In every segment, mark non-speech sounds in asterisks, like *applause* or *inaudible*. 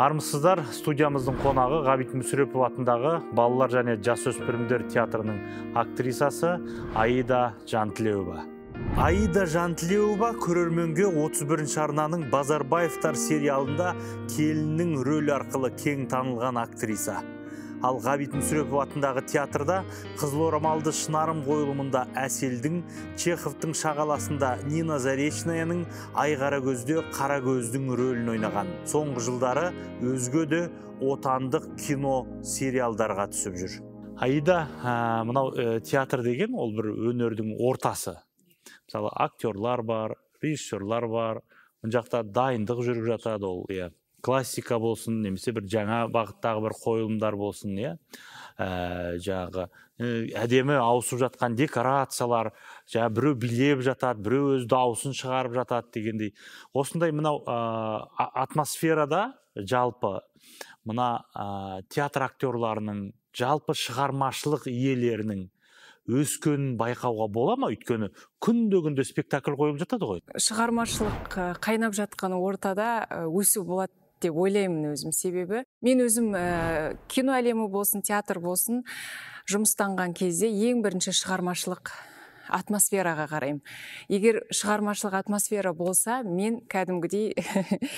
армысыздар студиямыздың қонағы ғабит мүсірепов атындағы балалар және жасөспірімдер театрының актрисасы аида жантілеуова аида жантілеуова көрерменге 31 арнаның базарбаевтар сериалында келінің рөлі арқылы кең танылған актриса ал ғабит мүсірепов атындағы театрда қызыл орамалды шынарым қойылымында әселдің чеховтың шағаласында нина заречнаяның ай қара көздің рөлін ойнаған соңғы жылдары өзге де отандық кино сериалдарға түсіп жүр аида мынау э, театр деген ол бір өнердің ортасы мысалы актерлар бар режиссерлар бар мына жақта дайындық жүріп жатады ол иә классика болсын немесе бір жаңа бағыттағы бір қойылымдар болсын иә ә, жаңағы әдемі ауысып жатқан декорациялар жаңағы біреу билеп жатады біреу өз дауысын шығарып жатады дегендей осындай мынау ә, атмосферада жалпы мына ә, театр актерларының жалпы шығармашылық иелерінің өскенін байқауға бола ма өйткені күнде күнде спектакль қойылып жатады ғой шығармашылық қайнап жатқан ортада өсу болады деп ойлаймын өзім себебі мен өзім ә, кино әлемі болсын театр болсын жұмыстанған кезде ең бірінші шығармашылық атмосфераға қараймын егер шығармашылық атмосфера болса мен кәдімгідей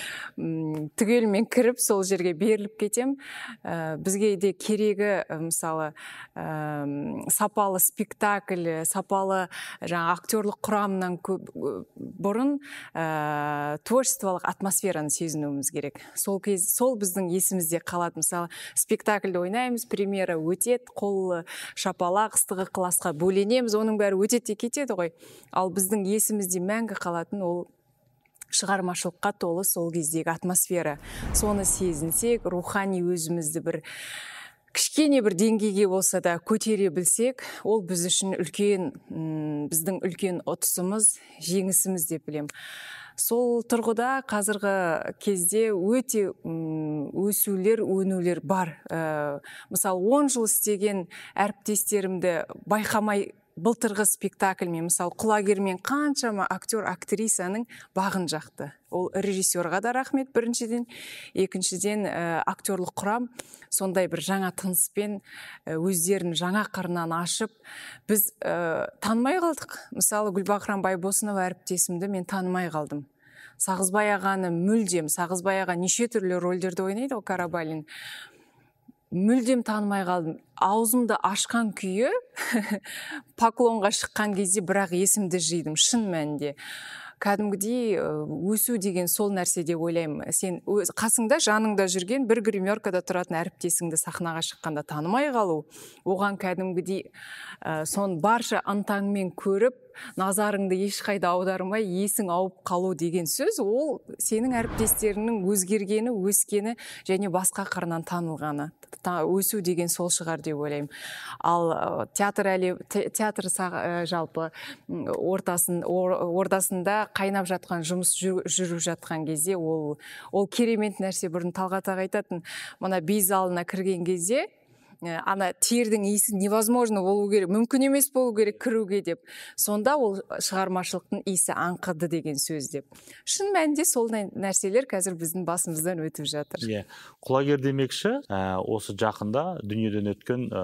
*laughs* түгелмен кіріп сол жерге беріліп кетем. Ә, бізге де керегі мысалы ә, сапалы спектакль сапалы жаңа актерлық құрамнан көп, бұрын ә, творчестволық атмосфераны сезінуіміз керек сол кез сол біздің есімізде қалады мысалы спектакльді ойнаймыз премьера өтеді қол шапалақ ыстық ықыласқа бөленеміз оның бәрі өте кетеді ғой ал біздің есімізде мәңгі қалатын ол шығармашылыққа толы сол кездегі атмосфера соны сезінсек рухани өзімізді бір кішкене бір деңгейге болса да көтере білсек ол біз үшін үлкен біздің үлкен ұтысымыз жеңісіміз деп білем. сол тұрғыда қазіргі кезде өте өсулер өнулер бар ә, э, мысалы 10 жыл істеген әріптестерімді байқамай былтырғы спектакль мен мысалы құлагермен қаншама актер актрисаның бағын жақты ол режиссерға да рахмет біріншіден екіншіден ә, э, актерлық құрам сондай бір жаңа тыныспен э, өздерін жаңа қырынан ашып біз ә, танымай қалдық мысалы гүлбахрам байбосынова әріптесімді мен танымай қалдым сағызбай ағаны мүлдем сағызбай аға неше түрлі рөлдерді ойнайды ғой карабалин мүлдем танымай қалдым аузымды ашқан күйі *laughs* поклонға шыққан кезде бірақ есімді жидым шын мәнінде кәдімгідей өсу деген сол нәрсе деп ойлаймын сен өз, қасыңда жаныңда жүрген бір гримеркада тұратын әріптесіңді сахнаға шыққанда танымай қалу оған кәдімгідей ә, сон барша ынтаңмен көріп назарыңды ешқайда аудармай есің ауып қалу деген сөз ол сенің әріптестеріңнің өзгергені өскені және басқа қырынан танылғаны өсу деген сол шығар деп ойлаймын ал театр театр жалпы ортасын ордасында қайнап жатқан жұмыс жүріп жатқан кезде ол ол керемет нәрсе бұрын талғат аға айтатын мына би залына кірген кезде ана э, тердің иісі невозможно болу керек мүмкін емес болу керек кіруге деп сонда ол э, шығармашылықтың иісі аңқыды деген сөз деп шын мәнінде сол нәрселер қазір біздің басымыздан өтіп жатыр иә құлагер демекші ә, осы жақында дүниеден өткен ә,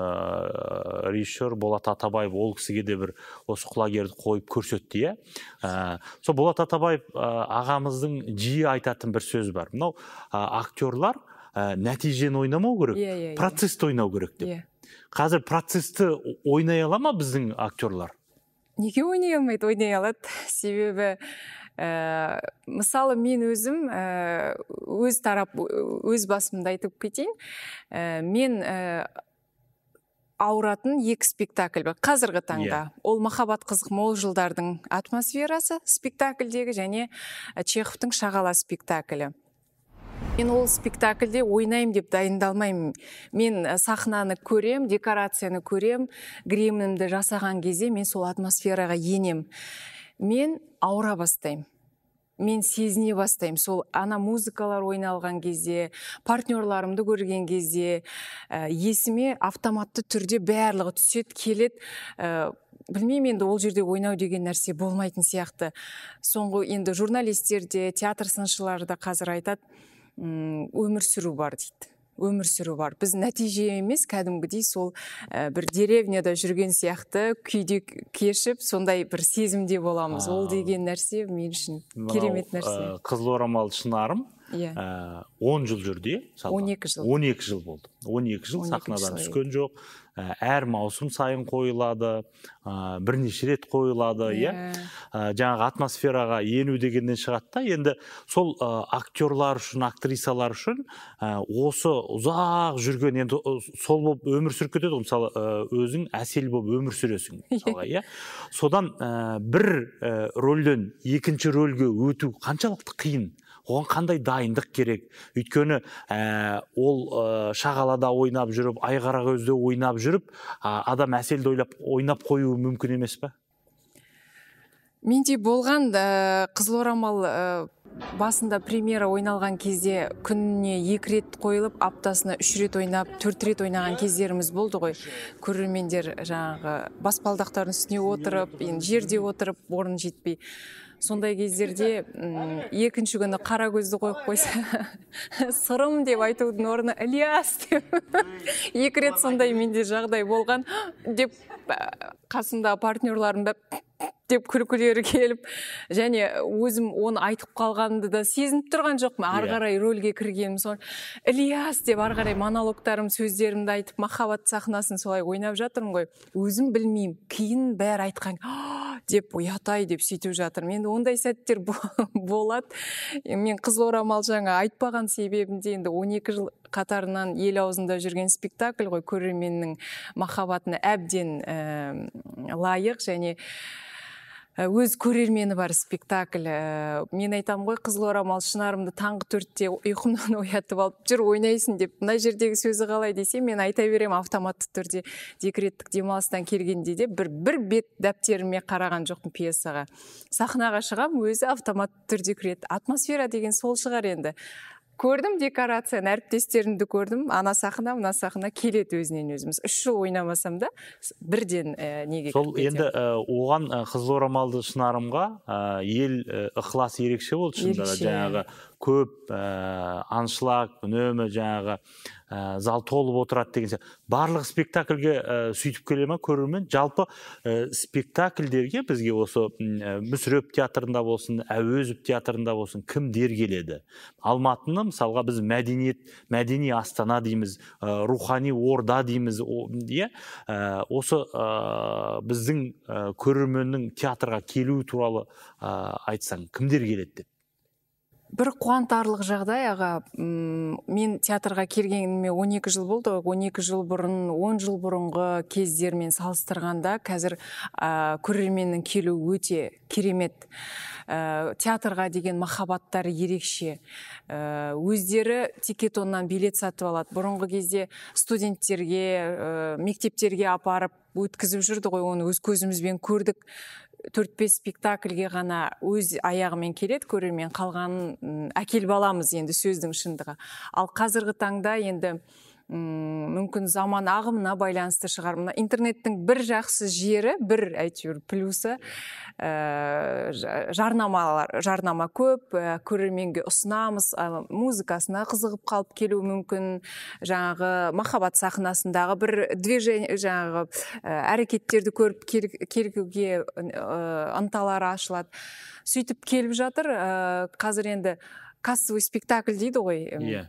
режиссер болат атабаев ол кісіге де бір осы құлагерді қойып көрсетті иә ә, сол болат атабаев ә, ағамыздың жиі айтатын бір сөз бар мынау ә, актерлар ә, нәтижені ойнамау керек yeah, иә, yeah, иә, yeah. Иә. процессті ойнау керек деп қазір процесті ойнай ала ма біздің актерлар неге ойнай алмайды ойнай алады себебі ә, мысалы мен өзім ә, өз тарап өз басымды айтып кетейін ә, мен ә, ауыратын екі спектакль бар қазіргі таңда yeah. ол махаббат қызық мол жылдардың атмосферасы спектакльдегі және чеховтың шағала спектаклі мен ол спектакльде ойнаймын деп дайындалмаймын мен сахнаны көрем, декорацияны көрем, гримімді жасаған кезде мен сол атмосфераға енем. мен ауыра бастаймын мен сезіне бастаймын сол ана музыкалар ойналған кезде партнерларымды көрген кезде ә, есіме автоматты түрде барлығы түседі келет ә, білмеймін енді ол жерде ойнау деген нәрсе болмайтын сияқты соңғы енді журналистер де театр сыншылары да қазір айтады өмір сүру бар дейді өмір сүру бар біз нәтиже емес кәдімгідей сол ә, бір деревняда жүрген сияқты күйде кешіп сондай бір сезімде боламыз ол деген нәрсе мен үшін керемет нәрсе э, қызыл орамал шынарым иә ә, он жыл жүрді он екі жыл он екі жыл болды он екі жыл сахнадан түскен жоқ ә, әр маусым сайын қойылады ә, бірнеше рет қойылады иә, иә. Ә, жаңағы атмосфераға ену дегеннен шығады да енді сол актерлар үшін актрисалар үшін осы ұзақ жүрген енді сол болып өмір сүріп кетеді ғой мысалы өзің әсел болып өмір сүресің *laughs* мысалға иә содан бір рөлден екінші рөлге өту қаншалықты қиын оған қандай дайындық керек өйткені ә, ол ә, шағалада ойнап жүріп көзде ойнап жүріп ә, адам әселді ойлап ойнап қоюы мүмкін емес пе менде болған ә, қызыл орамал ә, басында премьера ойналған кезде күніне екі рет қойылып аптасына үш рет ойнап төрт рет ойнаған кездеріміз болды ғой көрермендер жаңағы баспалдақтардың үстіне отырып енді жерде отырып орын жетпей сондай кездерде ұм, екінші күні қара көзді қойып қойса *laughs* сырым деп айтудың орнына ілияс деп *laughs* екі рет сондай менде жағдай болған *gasps* деп қасымдағы партнерларым бәрі деп күлкілері келіп және өзім оны айтып қалғанымды да сезініп тұрған жоқпын ары иә. қарай рөлге кіргенім сол ілияс деп ары қарай монологтарым сөздерімді айтып махаббат сахнасын солай ойнап жатырмын ғой өзім білмеймін кейін бәрі айтқан деп ұятай деп сөйтіп жатырмын енді ондай сәттер болады мен қызыл орамал жаңа айтпаған себебім де енді 12 жыл қатарынан ел аузында жүрген спектакль ғой көрерменнің махаббатына әбден ә, лайық және Ә, өз көрермені бар спектакль ә, мен айтамын ғой қызыл орамал шынарымды таңғы төртте ұйқымнан *laughs* оятып алып жүр ойнайсың деп мына жердегі сөзі қалай десе мен айта беремін автоматты түрде декреттік демалыстан келгенде де бір бір бет дәптеріме қараған жоқпын пьесаға сахнаға шығам өзі автоматты түрде кіреді атмосфера деген сол шығар енді көрдім декорацияны әріптестерімді көрдім ана сахна мына сахна келеді өзінен өзіміз үш жыл ойнамасам да бірден ә, неге сол енді ә, оған э, қызыл орамалды шынарымға ә, ел ықылас ерекше болды шынында да жаңағы көп ә, аншлаг үнемі жаңағы ә, зал толып отырады деген сияқты барлық спектакльге ә, сөйтіп келе ма көрермен жалпы ә, спектакльдерге бізге осы ә, театрында болсын әуезов театрында болсын кімдер келеді алматыны мысалға біз мәдениет мәдени астана дейміз ә, рухани орда дейміз иә осы ә, біздің ә, көрерменнің театрға келуі туралы ә, айтсаң кімдер келеді деп бір қуантарлық жағдай аға ұм, мен театрға келгеніме 12 жыл болды 12 жыл бұрын 10 жыл бұрынғы кездермен салыстырғанда қазір ә, көрерменнің келу өте керемет ә, театрға деген махаббаттары ерекше ә, өздері тикетоннан билет сатып алады бұрынғы кезде студенттерге ә, мектептерге апарып өткізіп жүрді ғой оны өз көзімізбен көрдік төрт бес спектакльге ғана өз аяғымен келеді көрермен қалғанын әкеліп аламыз енді сөздің шындығы ал қазіргі таңда енді мүмкін заман ағымына байланысты шығар мына интернеттің бір жақсы жері бір әйтеуір плюсы ә, жарнамалар жарнама көп ә, көрерменге ұсынамыз ә, музыкасына қызығып қалып келуі мүмкін жаңағы махаббат сахнасындағы бір движение жаңағы әрекеттерді көріп келуге келгіге ынталары ашылады сөйтіп келіп жатыр қазір енді кассовый спектакль дейді ғой иә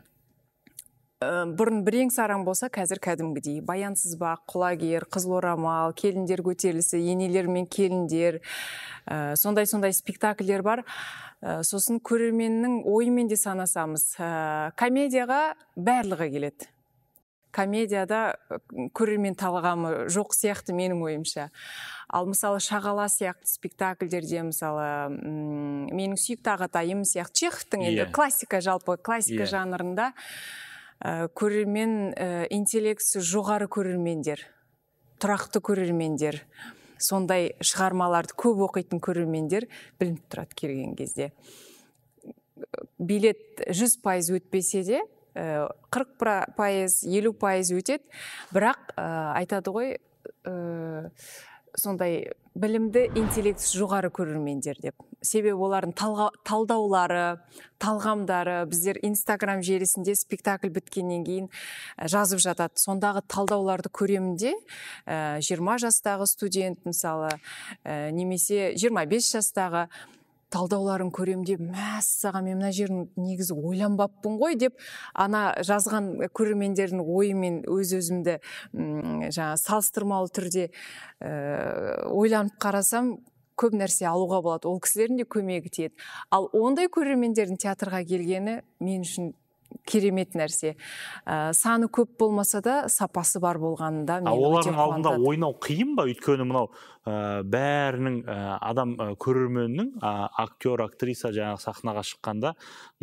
ә, бұрын бірең сараң болса қазір кәдімгідей баянсызбақ құлагер қызыл орамал келіндер көтерілісі енелер мен келіндер ә, э, сондай сондай спектакльдер бар ә, сосын көрерменнің ойымен де санасамыз ә, комедияға барлығы келеді комедияда көрермен талғамы жоқ сияқты менің ойымша ал мысалы шағала сияқты спектакльдерде мысалы менің сүйікті ағатайым сияқты чеховтың енді yeah. Иә. классика жалпы классика yeah. Иә. жанрында ә, көрермен ә, э, интеллектісі жоғары көрермендер тұрақты көрермендер сондай шығармаларды көп оқитын көрермендер білініп тұрады келген кезде билет жүз пайыз өтпесе де э, қырық пайыз елу пайыз өтеді бірақ ә, айтады ғой сондай білімді интеллект жоғары көрермендер деп себебі олардың талдаулары талғамдары біздер инстаграм желісінде спектакль біткеннен кейін э, жазып жатады сондағы талдауларды көремін де э, жиырма жастағы студент мысалы э, немесе 25 жастағы талдауларын көремін деп мәссаған мен мына жерін негізі ойланбаппын ғой деп ана жазған э, көрермендердің ойымен өз өзімді жаңа салыстырмалы түрде ә, ойланып қарасам көп нәрсе алуға болады ол кісілердің де көмегі тиеді ал ондай көрермендердің театрға келгені мен үшін керемет нәрсе ә, саны көп болмаса да сапасы бар болғанында мен олардың алдында ойнау қиын ба өйткені мынау ә, бәрінің ә, адам ә, көрерменнің актер актриса жаңағы сахнаға шыққанда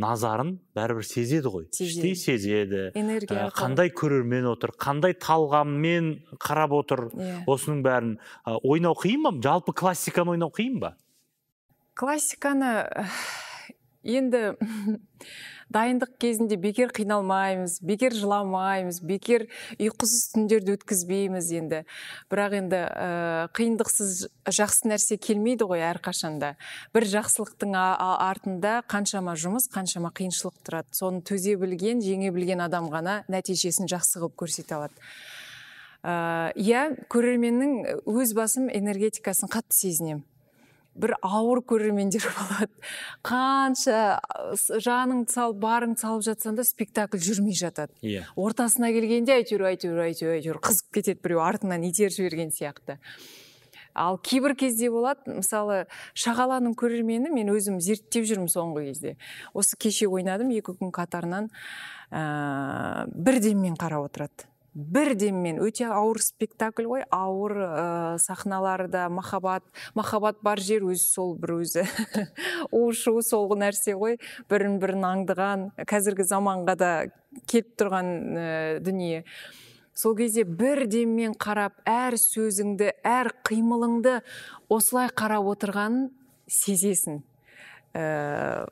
назарын бәрібір сезеді ғой іштей сезеді энергия ә, қандай көрермен отыр қандай талғаммен қарап отыр yeah. Иә. осының бәрін ә, ойнау қиын ба жалпы классиканы ойнау қиын ба классиканы енді *laughs* дайындық кезінде бекер қиналмаймыз бекер жыламаймыз бекер ұйқысыз түндерді өткізбейміз енді бірақ енді ә, қиындықсыз жақсы нәрсе келмейді ғой әрқашанда бір жақсылықтың артында қаншама жұмыс қаншама қиыншылық тұрады соны төзе білген жеңе білген адам ғана нәтижесін жақсы қылып көрсете алады иә ә, көрерменнің өз басым энергетикасын қатты сезінемін бір ауыр көрермендер *laughs* болады қанша жаның сал барыңды салып жатсаң да спектакль жүрмей жатады иә ортасына келгенде әйтеуір әйтеуір әйтеуір әйтеуір қызып кетеді біреу артынан итеріп жіберген сияқты ал кейбір кезде болады мысалы шағаланың көрермені мен өзім зерттеп жүрмін соңғы кезде осы кеше ойнадым екі күн қатарынан ә, бірден мен қарап отырады бірденмен өте ауыр спектакль ғой ауыр ә, э, сахналары да махаббат махаббат бар жер өзі сол бір өзі *laughs* у шу сол нәрсе ғой бірін бірін аңдыған қазіргі заманға да келіп тұрған ә, дүние сол кезде бірденмен қарап әр сөзіңді әр қимылыңды осылай қарап отырғанын сезесің ә,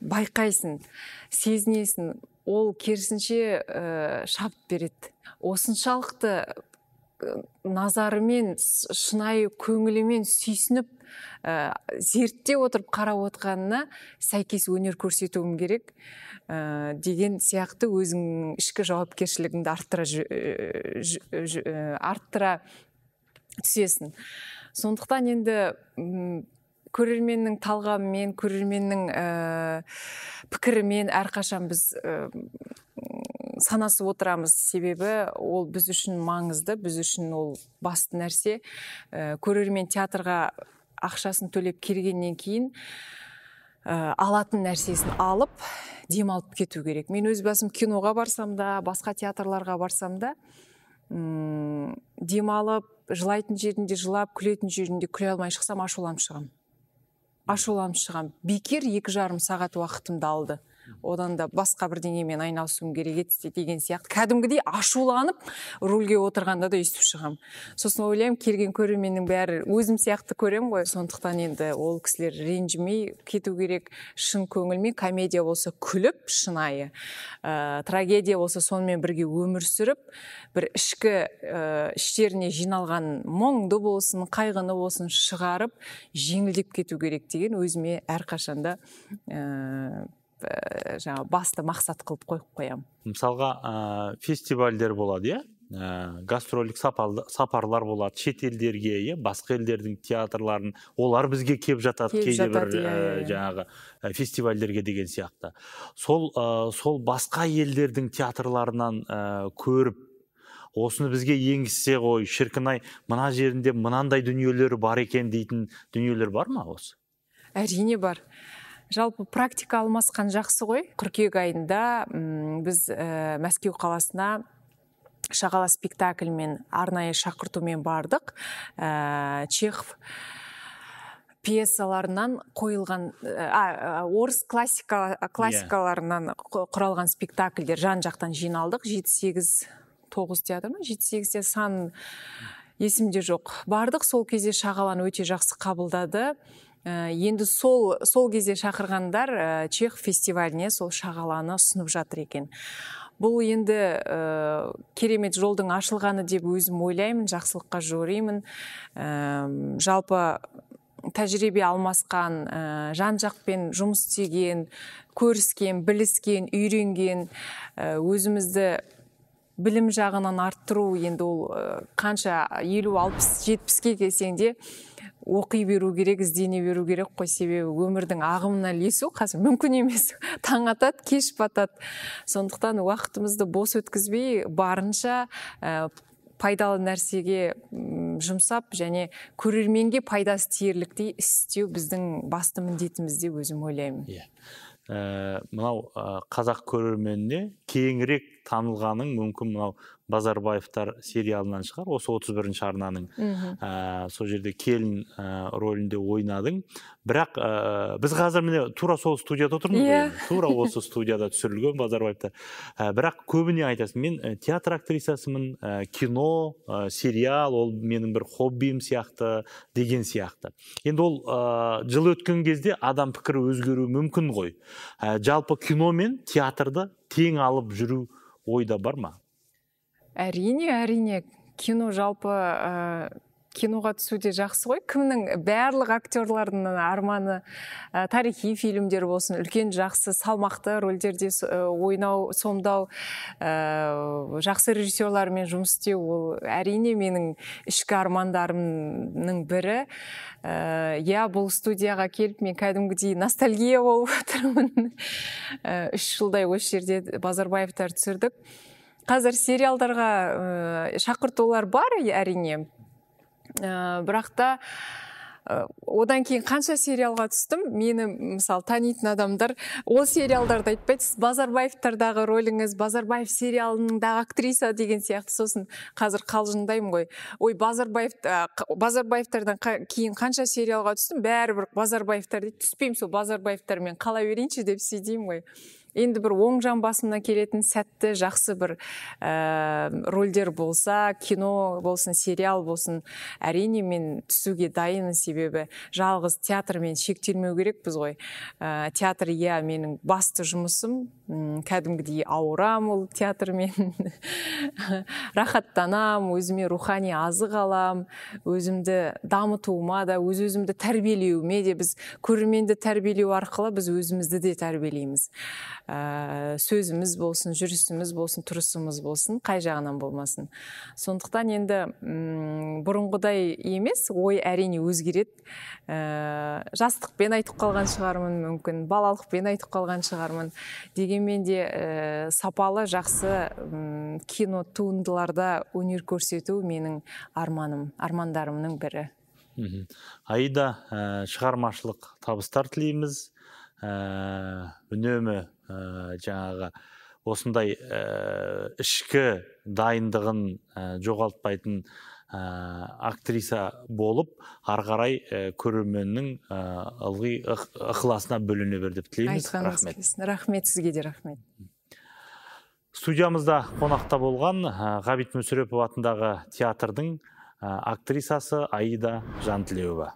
байқайсың сезінесің ол керісінше ә, э, шап береді осыншалықты э, назарымен шынайы көңілімен сүйсініп ә, зерттеп отырып қарап отқанына сәйкес өнер көрсетуім керек ә, деген сияқты өзіңнің ішкі жауапкершілігіңді арттыра артыра арттыра түсесің сондықтан енді көрерменнің талғамымен көрерменнің ә, пікірімен әрқашан біз ә, санасып отырамыз себебі ол біз үшін маңызды біз үшін ол басты нәрсе ә, көрермен театрға ақшасын төлеп келгеннен кейін алатын нәрсесін алып демалып кету керек мен өз басым киноға барсам да басқа театрларға барсам да демалып жылайтын жерінде жылап күлетін жерінде күле алмай шықсам ашуланып шығамын ашуланып шығамын бекер екі жарым сағат уақытымды алды одан да басқа бірдеңемен айналысуым керек еді деген сияқты кәдімгідей ашуланып рульге отырғанда да өйстіп шығамын сосын ойлаймын келген көрерменнің бәрі өзім сияқты көрем. ғой сондықтан енді ол кісілер ренжімей кету керек шын көңілмен комедия болса күліп шынайы ә, трагедия болса сонымен бірге өмір сүріп бір ішкі ә, іштеріне жиналған мұңды болсын қайғыны болсын шығарып жеңілдеп кету керек деген өзіме әрқашанда ә, жаңа э, жаңағы басты мақсат қылып қойып қоямын мысалға ә, фестивальдер болады иә ә, сапарлар болады шет елдерге иә басқа елдердің театрларын олар бізге кеп жатады кейде бір ә, жаңағы фестивальдерге деген сияқты сол ә, сол басқа елдердің театрларынан ә, көріп осыны бізге енгізсе ғой шіркін ай мына жерінде мынандай дүниелер бар екен дейтін дүниелер бар ма осы әрине бар жалпы практика алмасқан жақсы ғой қыркүйек айында ұм, біз ә, мәскеу қаласына шағала спектакльмен арнайы шақыртумен бардық ә, чехов пьесаларынан қойылған э, а, орыс классика, классикаларынан құралған спектакльдер жан жақтан жиналдық жеті сегіз тоғыз театр ма жеті де сан есімде жоқ бардық сол кезде шағаланы өте жақсы қабылдады Э, енді сол сол кезде шақырғандар э, чех фестиваліне сол шағаланы ұсынып жатыр екен бұл енді ә, керемет жолдың ашылғаны деп өзім ойлаймын жақсылыққа жоримын ә, жалпы тәжірибе алмасқан ә, жан жақпен жұмыс істеген көріскен біліскен үйренген өзімізді білім жағынан арттыру енді ол қанша елу алпыс жетпіске келсең де оқи беру керек іздене беру керек қой себебі өмірдің ағымына ілесу қазір мүмкін емес *laughs* таң атады кеш батады сондықтан уақытымызды бос өткізбей барынша ә, пайдалы нәрсеге жұмсап және көрерменге пайдасы тиерліктей істеу біздің басты міндетіміз деп өзім ойлаймын иә ә, мынау ә, қазақ көрерменіне кеңірек танылғаның мүмкін мынау базарбаевтар сериалынан шығар осы 31 бірінші арнаның ә, сол жерде келін ә, рөлінде ойнадың бірақ ә, біз қазір міне тура сол студияда отырмыз ғой yeah. Иә. тура осы студияда түсірілген базарбаевтар бірақ көбіне айтасың мен э, театр актрисасымын кино ә, сериал ол менің бір хоббиім сияқты деген сияқты енді ол ә, жыл өткен кезде адам пікірі өзгеруі мүмкін ғой жалпы кино мен театрды тең алып жүру ойда бар ма әрине әрине кино жалпы ә, киноға түсу де жақсы ғой кімнің барлық актерлардың арманы э, тарихи фильмдер болсын үлкен жақсы салмақты рөлдерде э, ойнау сомдау ә, жақсы режиссерлармен жұмыс істеу ол әрине менің ішкі армандарымның бірі ә, бұл студияға келіп мен кәдімгідей ностальгия болып *laughs* отырмын үш жылдай осы жерде базарбаевтар түсірдік қазір сериалдарға ә, шақыртулар бар әрине ә, бірақ та э, одан кейін қанша сериалға түстім мені мысалы танитын адамдар ол сериалдарды айтпайды сіз базарбаевтардағы роліңіз базарбаев сериалындағы актриса деген сияқты сосын қазір қалжыңдаймын ғой ой базарбаев базарбаевтардан кейін қанша сериалға түстім бәрібір базарбаевтар дейді түспеймін сол базарбаевтармен қала берейінші деп сөйтеймін ғой енді бір оң жан келетін сәтті жақсы бір ә, э, рөлдер болса кино болсын сериал болсын әрине мен түсуге дайынмын себебі жалғыз театрмен шектелмеу біз ғой ә, театр иә менің басты жұмысым кәдімгідей ауырам ол театрмен *laughs* рахаттанам өзіме рухани азық алам өзімді дамытуыма да өз өзімді тәрбиелеуіме де біз көрерменді тәрбиелеу арқылы біз өзімізді де тәрбиелейміз ә, сөзіміз болсын жүрісіміз болсын тұрысымыз болсын қай жағынан болмасын сондықтан енді ұм, бұрынғыдай емес ой әрине өзгереді ә, жастықпен айтып қалған шығармын мүмкін балалықпен айтып қалған шығармын дегенмен де ә, сапалы жақсы ұм, кино туындыларда өнер көрсету менің арманым армандарымның бірі мхм Аида ә, шығармашылық табыстар тілейміз ә, үнемі ә, жаңағы осындай ә, ішкі дайындығын ә, жоғалтпайтын ә, актриса болып ары қарай ә, көрерменнің ә, ылғи ықыласына бөлене бер деп тілейміз рахмет рахмет сізге де рахмет студиямызда қонақта болған ғабит мүсірепов атындағы театрдың актрисасы аида жантілеуова